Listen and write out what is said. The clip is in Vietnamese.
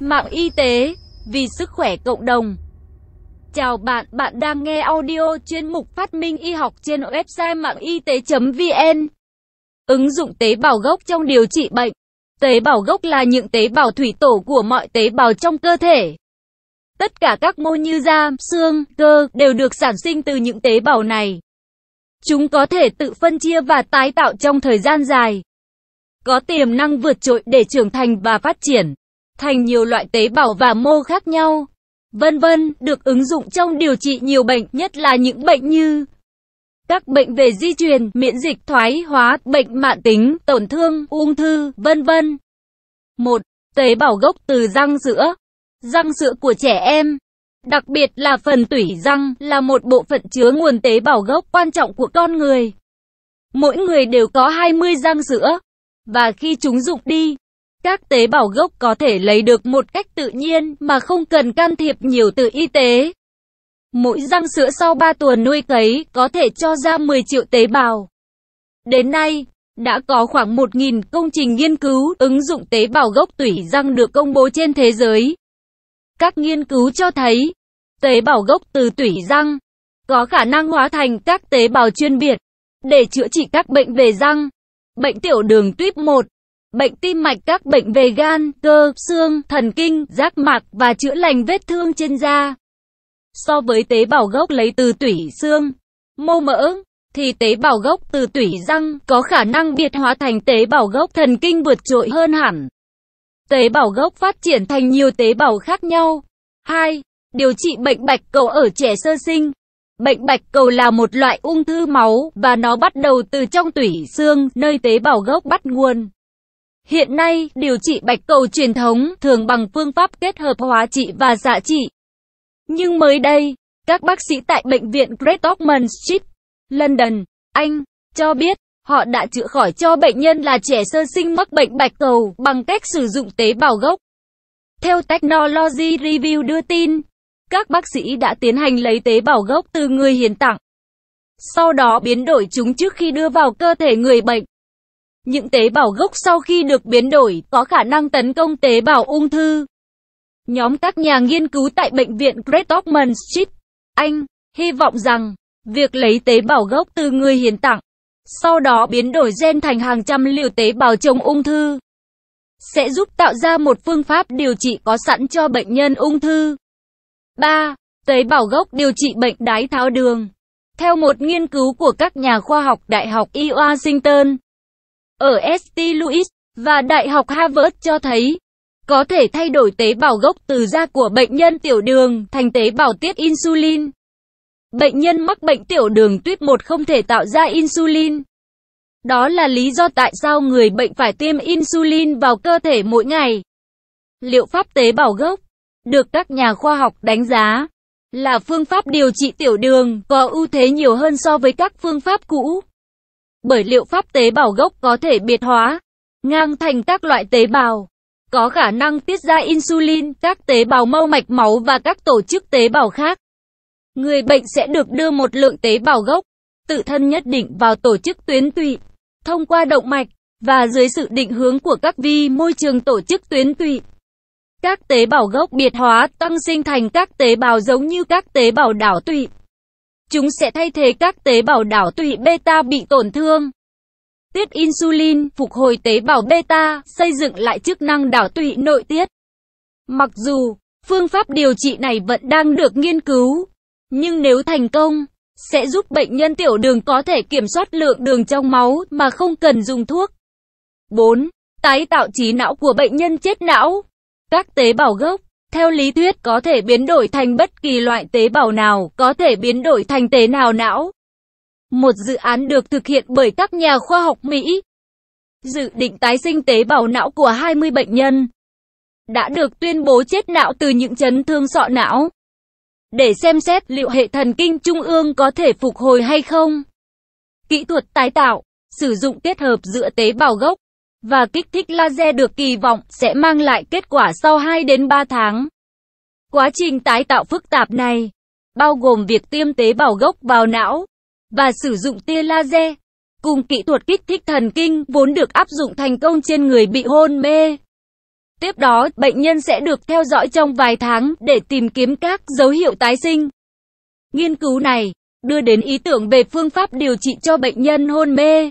mạng y tế, vì sức khỏe cộng đồng. Chào bạn, bạn đang nghe audio chuyên mục phát minh y học trên website mạng y tế.vn. Ứng dụng tế bào gốc trong điều trị bệnh. Tế bào gốc là những tế bào thủy tổ của mọi tế bào trong cơ thể. Tất cả các mô như da, xương, cơ đều được sản sinh từ những tế bào này. Chúng có thể tự phân chia và tái tạo trong thời gian dài. Có tiềm năng vượt trội để trưởng thành và phát triển thành nhiều loại tế bào và mô khác nhau, vân vân, được ứng dụng trong điều trị nhiều bệnh, nhất là những bệnh như các bệnh về di truyền, miễn dịch, thoái hóa, bệnh mạn tính, tổn thương, ung thư, vân vân. 1. Tế bào gốc từ răng sữa. Răng sữa của trẻ em, đặc biệt là phần tủy răng là một bộ phận chứa nguồn tế bào gốc quan trọng của con người. Mỗi người đều có 20 răng sữa và khi chúng dụng đi, các tế bào gốc có thể lấy được một cách tự nhiên mà không cần can thiệp nhiều từ y tế. Mỗi răng sữa sau 3 tuần nuôi cấy có thể cho ra 10 triệu tế bào. Đến nay, đã có khoảng 1.000 công trình nghiên cứu ứng dụng tế bào gốc tủy răng được công bố trên thế giới. Các nghiên cứu cho thấy, tế bào gốc từ tủy răng có khả năng hóa thành các tế bào chuyên biệt để chữa trị các bệnh về răng, bệnh tiểu đường tuyếp 1, bệnh tim mạch, các bệnh về gan, cơ, xương, thần kinh, giác mạc và chữa lành vết thương trên da. So với tế bào gốc lấy từ tủy xương, mô mỡ, thì tế bào gốc từ tủy răng có khả năng biệt hóa thành tế bào gốc thần kinh vượt trội hơn hẳn. Tế bào gốc phát triển thành nhiều tế bào khác nhau. 2. Điều trị bệnh bạch cầu ở trẻ sơ sinh. Bệnh bạch cầu là một loại ung thư máu và nó bắt đầu từ trong tủy xương, nơi tế bào gốc bắt nguồn. Hiện nay, điều trị bạch cầu truyền thống thường bằng phương pháp kết hợp hóa trị và xạ trị. Nhưng mới đây, các bác sĩ tại bệnh viện Great Ormond Street, London, Anh, cho biết họ đã chữa khỏi cho bệnh nhân là trẻ sơ sinh mắc bệnh bạch cầu bằng cách sử dụng tế bào gốc. Theo Technology Review đưa tin, các bác sĩ đã tiến hành lấy tế bào gốc từ người hiến tặng. Sau đó biến đổi chúng trước khi đưa vào cơ thể người bệnh. Những tế bào gốc sau khi được biến đổi có khả năng tấn công tế bào ung thư. Nhóm các nhà nghiên cứu tại Bệnh viện Great Ormond Street, Anh, hy vọng rằng việc lấy tế bào gốc từ người hiến tặng, sau đó biến đổi gen thành hàng trăm liều tế bào chống ung thư, sẽ giúp tạo ra một phương pháp điều trị có sẵn cho bệnh nhân ung thư. 3. Tế bào gốc điều trị bệnh đái tháo đường Theo một nghiên cứu của các nhà khoa học Đại học E. Washington, ở St. Louis và Đại học Harvard cho thấy có thể thay đổi tế bào gốc từ da của bệnh nhân tiểu đường thành tế bào tiết insulin. Bệnh nhân mắc bệnh tiểu đường tuyếp 1 không thể tạo ra insulin. Đó là lý do tại sao người bệnh phải tiêm insulin vào cơ thể mỗi ngày. Liệu pháp tế bào gốc được các nhà khoa học đánh giá là phương pháp điều trị tiểu đường có ưu thế nhiều hơn so với các phương pháp cũ bởi liệu pháp tế bào gốc có thể biệt hóa, ngang thành các loại tế bào, có khả năng tiết ra insulin, các tế bào mau mạch máu và các tổ chức tế bào khác. Người bệnh sẽ được đưa một lượng tế bào gốc, tự thân nhất định vào tổ chức tuyến tụy, thông qua động mạch, và dưới sự định hướng của các vi môi trường tổ chức tuyến tụy. Các tế bào gốc biệt hóa tăng sinh thành các tế bào giống như các tế bào đảo tụy. Chúng sẽ thay thế các tế bào đảo tụy beta bị tổn thương. Tiết insulin, phục hồi tế bào beta, xây dựng lại chức năng đảo tụy nội tiết. Mặc dù, phương pháp điều trị này vẫn đang được nghiên cứu, nhưng nếu thành công, sẽ giúp bệnh nhân tiểu đường có thể kiểm soát lượng đường trong máu mà không cần dùng thuốc. 4. Tái tạo trí não của bệnh nhân chết não. Các tế bào gốc theo lý thuyết có thể biến đổi thành bất kỳ loại tế bào nào, có thể biến đổi thành tế nào não. Một dự án được thực hiện bởi các nhà khoa học Mỹ. Dự định tái sinh tế bào não của 20 bệnh nhân đã được tuyên bố chết não từ những chấn thương sọ não. Để xem xét liệu hệ thần kinh trung ương có thể phục hồi hay không. Kỹ thuật tái tạo, sử dụng kết hợp giữa tế bào gốc và kích thích laser được kỳ vọng sẽ mang lại kết quả sau 2 đến 3 tháng. Quá trình tái tạo phức tạp này bao gồm việc tiêm tế bào gốc vào não và sử dụng tia laser cùng kỹ thuật kích thích thần kinh vốn được áp dụng thành công trên người bị hôn mê. Tiếp đó, bệnh nhân sẽ được theo dõi trong vài tháng để tìm kiếm các dấu hiệu tái sinh. Nghiên cứu này đưa đến ý tưởng về phương pháp điều trị cho bệnh nhân hôn mê